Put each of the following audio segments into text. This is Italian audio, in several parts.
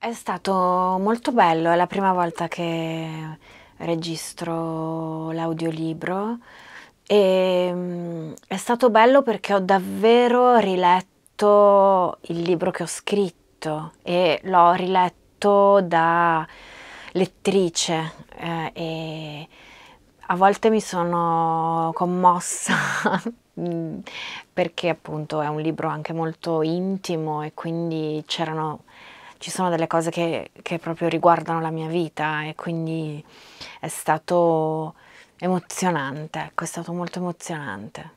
È stato molto bello, è la prima volta che registro l'audiolibro e mm, è stato bello perché ho davvero riletto il libro che ho scritto e l'ho riletto da lettrice eh, e a volte mi sono commossa mm, perché appunto è un libro anche molto intimo e quindi c'erano ci sono delle cose che, che proprio riguardano la mia vita e quindi è stato emozionante, ecco, è stato molto emozionante.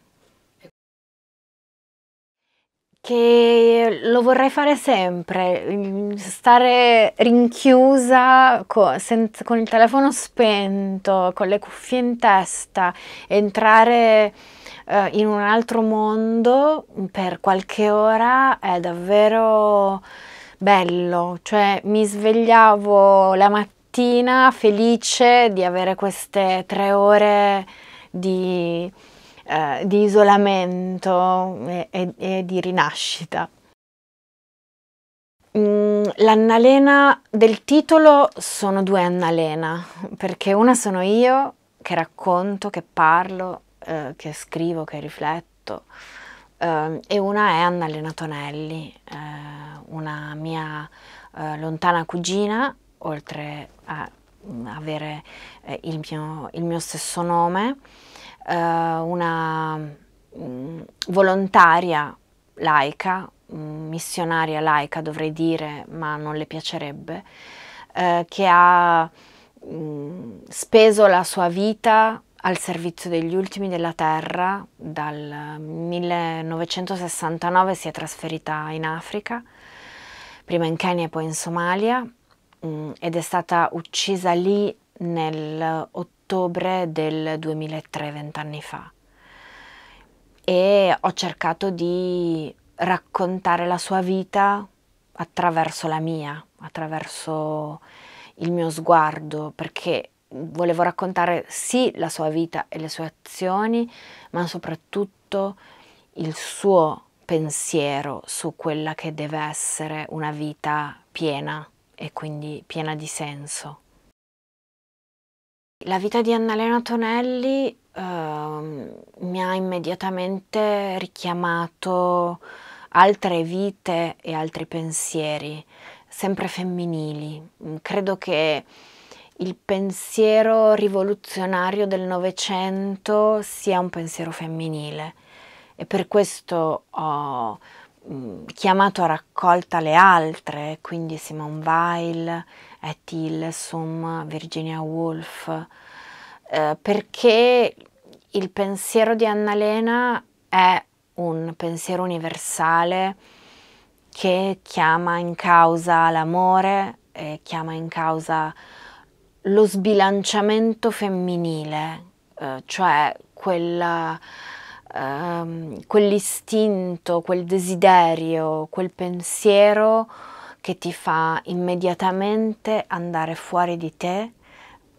Che lo vorrei fare sempre, stare rinchiusa con, senza, con il telefono spento, con le cuffie in testa, entrare eh, in un altro mondo per qualche ora è davvero bello, cioè mi svegliavo la mattina felice di avere queste tre ore di, eh, di isolamento e, e, e, di rinascita. Mm, l'annalena del titolo sono due annalena, perché una sono io che racconto, che parlo, eh, che scrivo, che rifletto, Ehm, e una è Anna Lenatonelli, eh, una mia eh, lontana cugina, oltre a mm, avere eh, il mio, il mio stesso nome, una mm, volontaria laica, mm, missionaria laica dovrei dire, ma non le piacerebbe, che ha speso la sua vita al servizio degli ultimi della terra, dal 1969 si è trasferita in Africa, prima in Kenya e poi in Somalia, mm, ed è stata uccisa lì nell'ottobre del 2003, vent'anni fa. E ho cercato di raccontare la sua vita attraverso la mia, attraverso il mio sguardo, perché volevo raccontare sì la sua vita e le sue azioni, ma soprattutto il suo pensiero su quella che deve essere una vita piena e quindi piena di senso. La vita di Annalena Tonelli eh, mi ha immediatamente richiamato altre vite e altri pensieri, sempre femminili. Credo che il pensiero rivoluzionario del Novecento sia un pensiero femminile e per questo ho chiamato a raccolta le altre, quindi Simone Weil, Etty Hillesum, Virginia Woolf, eh, perché il pensiero di Annalena è un pensiero universale che chiama in causa l'amore, chiama in causa lo sbilanciamento femminile, eh, cioè quella, ehm, quell'istinto, quel desiderio, quel pensiero che ti fa immediatamente andare fuori di te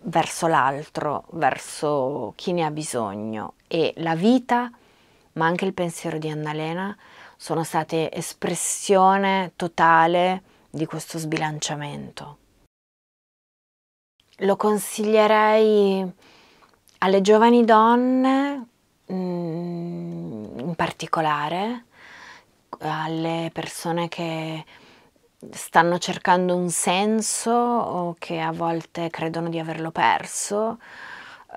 verso l'altro, verso chi ne ha bisogno. E la vita, ma anche il pensiero di Annalena, sono state espressione totale di questo sbilanciamento lo consiglierei alle giovani donne mm, in particolare, alle persone che stanno cercando un senso o che a volte credono di averlo perso,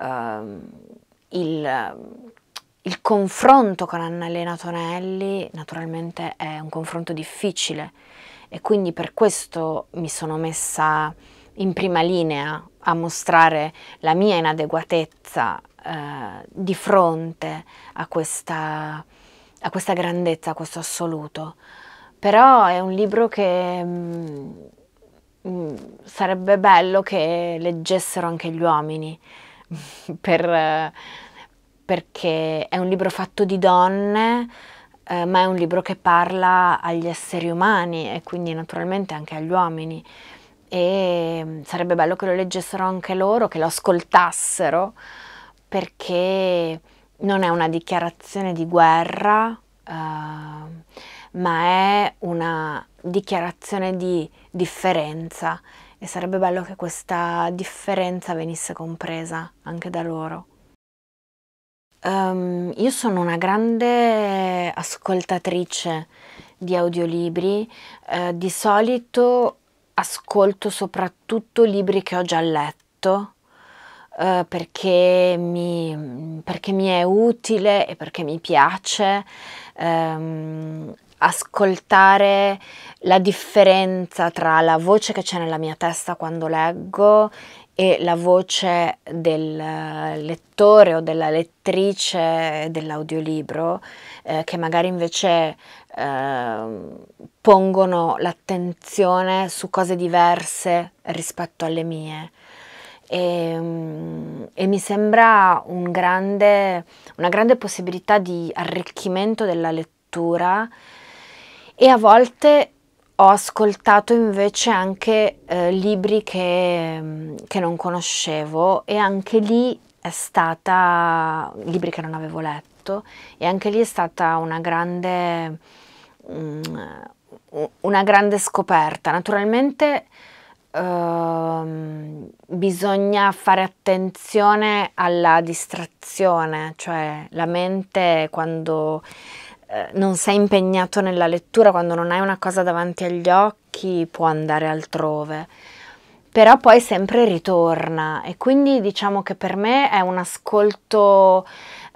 ehm, il, il confronto con Annalena Tonelli naturalmente è un confronto difficile e quindi per questo mi sono messa in prima linea a mostrare la mia inadeguatezza eh, di fronte a questa, a questa, grandezza, a questo assoluto. Però è un libro che mh, mm, mm, sarebbe bello che leggessero anche gli uomini, per, perché è un libro fatto di donne, eh, ma è un libro che parla agli esseri umani e quindi naturalmente anche agli uomini e sarebbe bello che lo leggessero anche loro, che lo ascoltassero, perché non è una dichiarazione di guerra, eh, ma è una dichiarazione di differenza e sarebbe bello che questa differenza venisse compresa anche da loro. Um, io sono una grande ascoltatrice di audiolibri, eh, di solito ascolto soprattutto libri che ho già letto eh, perché, mi, perché, mi, è utile e perché mi piace ehm, ascoltare la differenza tra la voce che c'è nella mia testa quando leggo e la voce del lettore o della lettrice dell'audiolibro, eh, che magari invece eh, pongono l'attenzione su cose diverse rispetto alle mie. E, ehm, e mi sembra un grande, una grande possibilità di arricchimento della lettura e a volte ho ascoltato invece anche eh, libri che, che non conoscevo e anche lì è stata, libri che non avevo letto, e anche lì è stata una grande mm, una grande scoperta. Naturalmente ehm, bisogna fare attenzione alla distrazione, cioè la mente quando eh, non sei impegnato nella lettura, quando non hai una cosa davanti agli occhi, può andare altrove. Però poi sempre ritorna e quindi diciamo che per me è un ascolto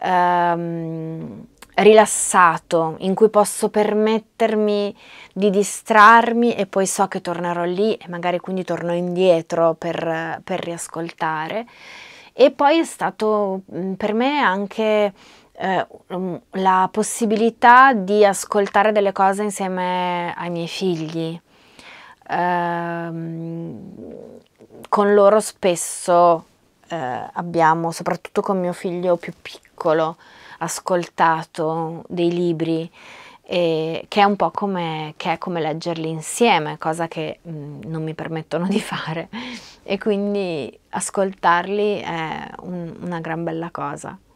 ehm, rilassato in cui posso permettermi di distrarmi e poi so che tornerò lì e magari quindi torno indietro per, per riascoltare. E poi è stato mm, per me anche eh, um, la possibilità di ascoltare delle cose insieme ai miei figli. Ehm, con loro spesso eh, abbiamo, soprattutto con mio figlio più piccolo, ascoltato dei libri, eh, che è un po' come, come leggerli insieme, cosa che mh, mm, non mi permettono di fare. E quindi ascoltarli è un, una gran bella cosa.